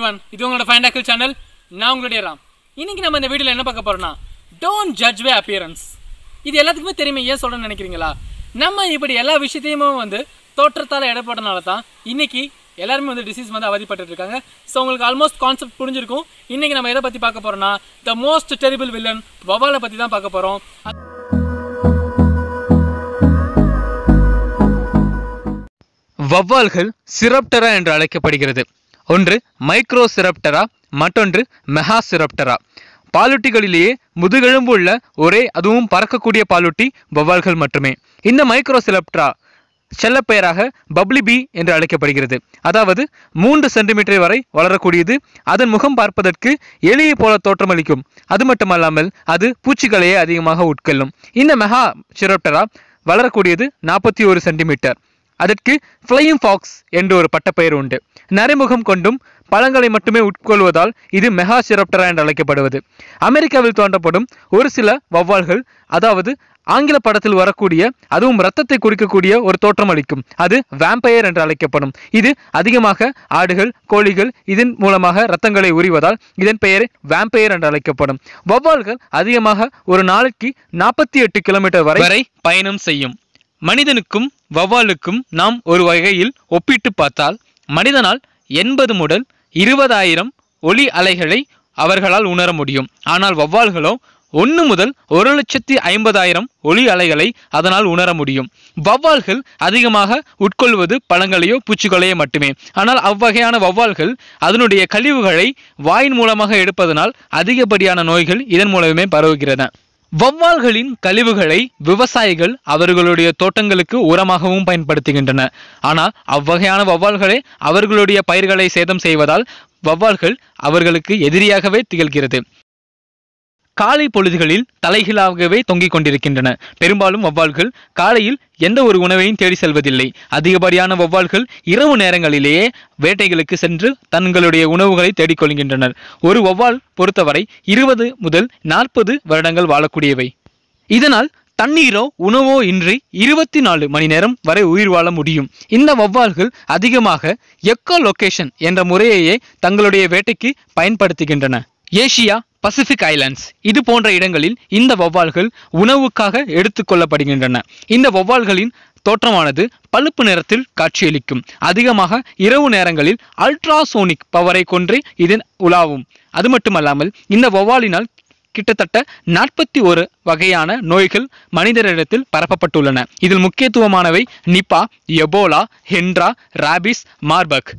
every இது உங்களோட find channel நான் உங்களுடைய ராம் இன்னைக்கு நம்ம இந்த வீடியோவில் என்ன பார்க்க டோன்ட் ஜட்ஜ் அப்பியரன்ஸ் இது எல்லாத்துக்குமே தெரியுமே ஏன் சொல்கிறேன்னு நினைக்கிறீங்களா நம்ம இப்படி எல்லா விஷயத்தையுமே வந்து தோற்றத்தால் எடை தான் இன்றைக்கி எல்லாருமே வந்து டிசீஸ் வந்து அவதிப்பட்டு இருக்காங்க ஸோ உங்களுக்கு ஆல்மோஸ்ட் கான்செப்ட் புரிஞ்சிருக்கும் இன்றைக்கி நம்ம எதை பற்றி பார்க்க போகிறோம்னா த மோஸ்ட் டெரிபிள் வில்லன் வவாலை பற்றி தான் பார்க்க போகிறோம் வவ்வால்கள் சிரப்டரா என்று அழைக்கப்படுகிறது ஒன்று மைக்ரோசிரப்டரா மற்றொன்று மெஹாசிரப்டரா பாலூட்டிகளிலேயே முதுகெலும்பு உள்ள ஒரே அதுவும் பறக்கக்கூடிய பாலூட்டி வவ்வால்கள் மட்டுமே இந்த செல்ல செல்லப்பெயராக பப்ளி பி என்று அழைக்கப்படுகிறது அதாவது மூன்று சென்டிமீட்டர் வரை வளரக்கூடியது அதன் முகம் பார்ப்பதற்கு எலியை போல தோற்றமளிக்கும் அது மட்டுமல்லாமல் அது பூச்சிகளையே அதிகமாக உட்கொள்ளும் இந்த மெகா சிரப்டரா வளரக்கூடியது நாற்பத்தி ஒரு சென்டிமீட்டர் அதற்கு ஃப்ளையிங் ஃபாக்ஸ் என்று ஒரு பட்டப்பெயர் உண்டு நரைமுகம் கொண்டும் பழங்களை மட்டுமே உட்கொள்வதால் இது மெகா சிரப்டரா என்று அழைக்கப்படுவது அமெரிக்காவில் தோன்றப்படும் ஒரு சில வவ்வால்கள் அதாவது ஆங்கில படத்தில் வரக்கூடிய அதுவும் ரத்தத்தை குறிக்கக்கூடிய ஒரு தோற்றம் அளிக்கும் அது வேம்பையர் என்று அழைக்கப்படும் இது அதிகமாக ஆடுகள் கோழிகள் இதன் மூலமாக ரத்தங்களை உரிவதால் இதன் பெயர் வேம்பையர் என்று அழைக்கப்படும் வவ்வால்கள் அதிகமாக ஒரு நாளைக்கு நாற்பத்தி எட்டு கிலோமீட்டர் வரை பயணம் செய்யும் மனிதனுக்கும் வவ்வாலுக்கும் நாம் ஒரு வகையில் ஒப்பிட்டு பார்த்தால் மனிதனால் எண்பது முதல் இருபதாயிரம் ஒளி அலைகளை அவர்களால் உணர முடியும் ஆனால் வவ்வால்களோ ஒன்று முதல் ஒரு லட்சத்தி ஐம்பதாயிரம் ஒளி அலைகளை அதனால் உணர முடியும் வவ்வால்கள் அதிகமாக உட்கொள்வது பழங்களையோ பூச்சிகளையோ மட்டுமே ஆனால் அவ்வகையான வவ்வால்கள் அதனுடைய கழிவுகளை வாயின் மூலமாக எடுப்பதனால் அதிகப்படியான நோய்கள் இதன் மூலமே பரவுகிறது வவ்வால்களின் கழிவுகளை விவசாயிகள் அவர்களுடைய தோட்டங்களுக்கு உரமாகவும் பயன்படுத்துகின்றன ஆனால் அவ்வகையான வௌவால்களே அவர்களுடைய பயிர்களை சேதம் செய்வதால் வவ்வால்கள் அவர்களுக்கு எதிரியாகவே திகழ்கிறது காலை பொழுதுகளில் தலைகீழாகவே தொங்கிக் கொண்டிருக்கின்றன பெரும்பாலும் வௌவால்கள் காலையில் எந்த ஒரு உணவையும் தேடி செல்வதில்லை அதிகப்படியான வௌவால்கள் இரவு நேரங்களிலேயே வேட்டைகளுக்கு சென்று தங்களுடைய உணவுகளை தேடிக்கொள்கின்றனர் ஒரு வௌவால் பொறுத்தவரை இருபது முதல் நாற்பது வருடங்கள் வாழக்கூடியவை இதனால் தண்ணீரோ உணவோ இன்றி இருபத்தி நாலு மணி நேரம் வரை உயிர் வாழ முடியும் இந்த வௌவால்கள் அதிகமாக எக்கோ லொக்கேஷன் என்ற முறையையே தங்களுடைய வேட்டைக்கு பயன்படுத்துகின்றன ஏசியா பசிபிக் ஐலண்ட்ஸ் இது போன்ற இடங்களில் இந்த வௌவால்கள் உணவுக்காக எடுத்துக்கொள்ளப்படுகின்றன இந்த வௌவால்களின் தோற்றமானது பழுப்பு நிறத்தில் காட்சியளிக்கும் அதிகமாக இரவு நேரங்களில் அல்ட்ராசோனிக் பவரை கொன்றே இதன் உலாவும் அது மட்டுமல்லாமல் இந்த வௌவாலினால் கிட்டத்தட்ட நாற்பத்தி ஒரு வகையான நோய்கள் மனிதரிடத்தில் பரப்பப்பட்டுள்ளன இதில் முக்கியத்துவமானவை Nipah Ebola Hendra rabies Marburg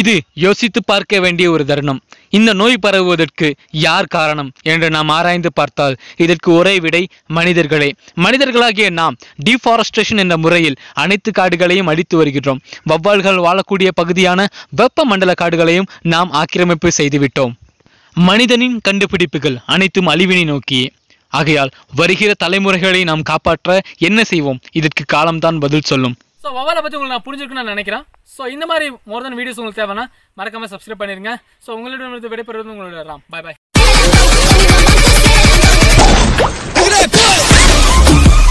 இது யோசித்து பார்க்க வேண்டிய ஒரு தருணம் இந்த நோய் பரவுவதற்கு யார் காரணம் என்று நாம் ஆராய்ந்து பார்த்தால் இதற்கு ஒரே விடை மனிதர்களே மனிதர்களாகிய நாம் டிஃபாரஸ்டேஷன் என்ற முறையில் அனைத்து காடுகளையும் அழித்து வருகின்றோம் வவ்வால்கள் வாழக்கூடிய பகுதியான வெப்பமண்டல காடுகளையும் நாம் ஆக்கிரமிப்பு செய்துவிட்டோம் மனிதனின் கண்டுபிடிப்புகள் அனைத்தும் அழிவினை நோக்கியே ஆகையால் வருகிற தலைமுறைகளை நாம் காப்பாற்ற என்ன செய்வோம் இதற்கு காலம்தான் பதில் சொல்லும் ஸோ வவாலை பற்றி உங்களுக்கு நான் புரிஞ்சிருக்குன்னு நான் நினைக்கிறேன் ஸோ இந்த மாதிரி மோர் தன் வீடியோஸ் உங்களுக்கு தேவைன்னா மறக்காமல் சப்ஸ்கிரைப் பண்ணிடுங்க ஸோ உங்களிடம் விடைபெறுவது உங்களுடைய ராம் பாய் பாய்